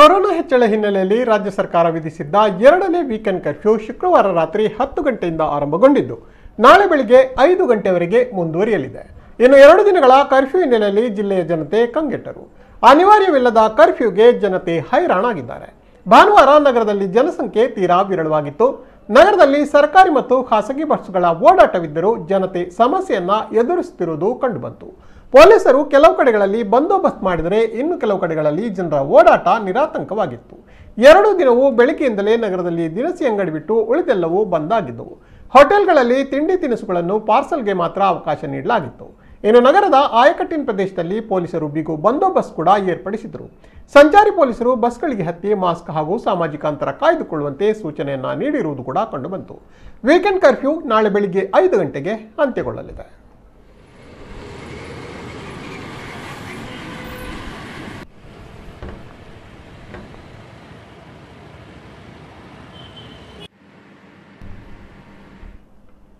corona ಹೆಚ್ಚಳ ಹಿನ್ನೆಲೆಯಲ್ಲಿ ರಾಜ್ಯ ಸರ್ಕಾರ ವಿಧಿಸಿದ್ದ ಎರಡನೇ ವೀಕೆಂಡ್ ಕರ್ಫ್ಯೂ ಶುಕ್ರವಾರ ರಾತ್ರಿ ಹತ್ತು ಗಂಟೆಯಿಂದ ಆರಂಭಗೊಂಡಿದ್ದು ನಾಳೆ ಬೆಳಿಗ್ಗೆ ಐದು ಗಂಟೆವರೆಗೆ ಮುಂದುವರಿಯಲಿದೆ ಇನ್ನು ಎರಡು ದಿನಗಳ ಕರ್ಫ್ಯೂ ಹಿನ್ನೆಲೆಯಲ್ಲಿ ಜಿಲ್ಲೆಯ ಜನತೆ ಕಂಗೆಟ್ಟರು ಅನಿವಾರ್ಯವಿಲ್ಲದ ಕರ್ಫ್ಯೂಗೆ ಜನತೆ ಹೈರಾಣಾಗಿದ್ದಾರೆ ಭಾನುವಾರ ನಗರದಲ್ಲಿ ಜನಸಂಖ್ಯೆ ತೀರಾ ವಿರಳವಾಗಿತ್ತು ನಗರದಲ್ಲಿ ಸರ್ಕಾರಿ ಮತ್ತು ಖಾಸಗಿ ಬಸ್ಗಳ ಓಡಾಟವಿದ್ದರೂ ಜನತೆ ಸಮಸ್ಯೆಯನ್ನ ಎದುರಿಸುತ್ತಿರುವುದು ಕಂಡುಬಂತು ಪೊಲೀಸರು ಕೆಲವು ಕಡೆಗಳಲ್ಲಿ ಬಂದೋಬಸ್ತ್ ಮಾಡಿದರೆ ಇನ್ನು ಕೆಲವು ಕಡೆಗಳಲ್ಲಿ ಜನರ ಓಡಾಟ ನಿರಾತಂಕವಾಗಿತ್ತು ಎರಡು ದಿನವೂ ಬೆಳಗ್ಗೆಯಿಂದಲೇ ನಗರದಲ್ಲಿ ದಿನಸಿ ಅಂಗಡಿ ಬಿಟ್ಟು ಉಳಿದೆಲ್ಲವೂ ಆಗಿದ್ದವು ಹೋಟೆಲ್ಗಳಲ್ಲಿ ತಿಂಡಿ ತಿನಿಸುಗಳನ್ನು ಪಾರ್ಸಲ್ಗೆ ಮಾತ್ರ ಅವಕಾಶ ನೀಡಲಾಗಿತ್ತು ಇನ್ನು ನಗರದ ಆಯಕಟ್ಟಿನ ಪ್ರದೇಶದಲ್ಲಿ ಪೊಲೀಸರು ಬಿಗು ಬಂದೋಬಸ್ತ್ ಕೂಡ ಏರ್ಪಡಿಸಿದರು ಸಂಚಾರಿ ಪೊಲೀಸರು ಬಸ್ಗಳಿಗೆ ಹತ್ತಿ ಮಾಸ್ಕ್ ಹಾಗೂ ಸಾಮಾಜಿಕ ಅಂತರ ಕಾಯ್ದುಕೊಳ್ಳುವಂತೆ ಸೂಚನೆಯನ್ನು ನೀಡಿರುವುದು ಕೂಡ ಕಂಡುಬಂತು ವೀಕೆಂಡ್ ಕರ್ಫ್ಯೂ ನಾಳೆ ಬೆಳಿಗ್ಗೆ ಐದು ಗಂಟೆಗೆ ಅಂತ್ಯಗೊಳ್ಳಲಿದೆ